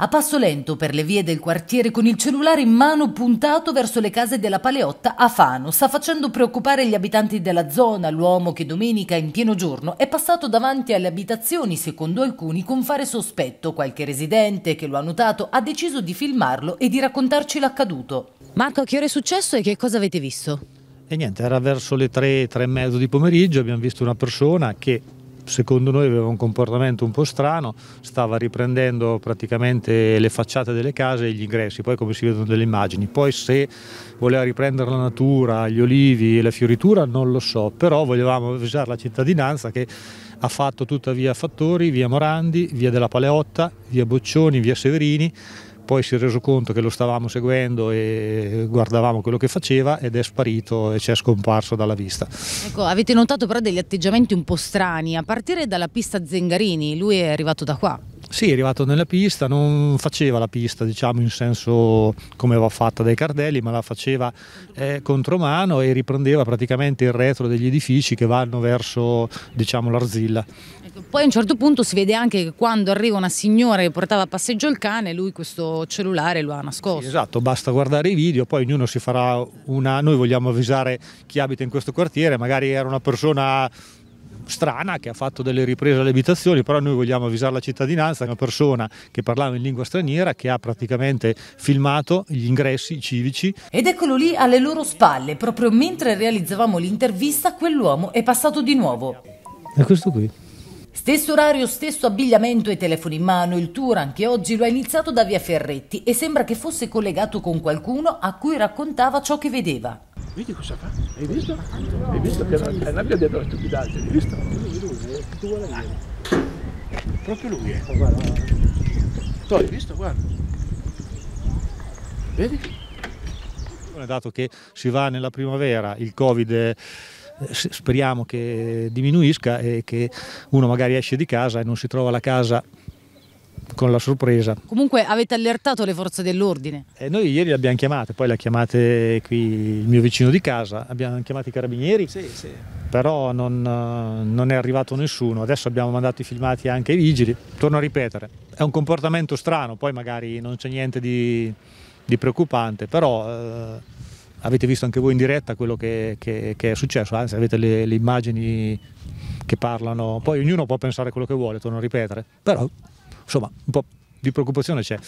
A passo lento per le vie del quartiere, con il cellulare in mano puntato verso le case della Paleotta a Fano, sta facendo preoccupare gli abitanti della zona. L'uomo che domenica in pieno giorno è passato davanti alle abitazioni, secondo alcuni, con fare sospetto. Qualche residente che lo ha notato ha deciso di filmarlo e di raccontarci l'accaduto. Marco, che ora è successo e che cosa avete visto? E niente, era verso le 3, 3 e mezzo di pomeriggio, abbiamo visto una persona che secondo noi aveva un comportamento un po' strano, stava riprendendo praticamente le facciate delle case e gli ingressi, poi come si vedono delle immagini. Poi se voleva riprendere la natura, gli olivi e la fioritura non lo so, però volevamo avvisare la cittadinanza che ha fatto tutta via Fattori, via Morandi, via della Paleotta, via Boccioni, via Severini poi si è reso conto che lo stavamo seguendo e guardavamo quello che faceva ed è sparito e ci è scomparso dalla vista. Ecco, avete notato però degli atteggiamenti un po' strani, a partire dalla pista Zengarini, lui è arrivato da qua. Sì, è arrivato nella pista, non faceva la pista diciamo in senso come va fatta dai cardelli, ma la faceva eh, contromano e riprendeva praticamente il retro degli edifici che vanno verso diciamo, l'Arzilla. Ecco, poi a un certo punto si vede anche che quando arriva una signora che portava a passeggio il cane, lui questo cellulare lo ha nascosto. Sì, esatto, basta guardare i video, poi ognuno si farà una... Noi vogliamo avvisare chi abita in questo quartiere, magari era una persona strana che ha fatto delle riprese alle abitazioni, però noi vogliamo avvisare la cittadinanza, una persona che parlava in lingua straniera che ha praticamente filmato gli ingressi civici. Ed eccolo lì alle loro spalle, proprio mentre realizzavamo l'intervista quell'uomo è passato di nuovo. È questo qui. Stesso orario, stesso abbigliamento e telefono in mano, il tour anche oggi lo ha iniziato da via Ferretti e sembra che fosse collegato con qualcuno a cui raccontava ciò che vedeva. Vedi cosa fa? Hai visto? Hai visto che la cannabis ha detto la stupidaggine? Hai visto? Proprio lui è. Eh. Eh. Tu hai visto? Guarda. Vedi? Dato che si va nella primavera, il Covid... Eh, speriamo che diminuisca e che uno magari esce di casa e non si trova la casa con la sorpresa. Comunque avete allertato le forze dell'ordine? Eh, noi ieri le abbiamo chiamate, poi le ha chiamate qui il mio vicino di casa, abbiamo chiamato i carabinieri, sì, sì. però non, eh, non è arrivato nessuno, adesso abbiamo mandato i filmati anche ai vigili, torno a ripetere, è un comportamento strano, poi magari non c'è niente di, di, preoccupante, però... Eh, avete visto anche voi in diretta quello che, che, che è successo, anzi avete le, le immagini che parlano, poi ognuno può pensare quello che vuole, torno a ripetere, però Insomma, un po' di preoccupazione c'è.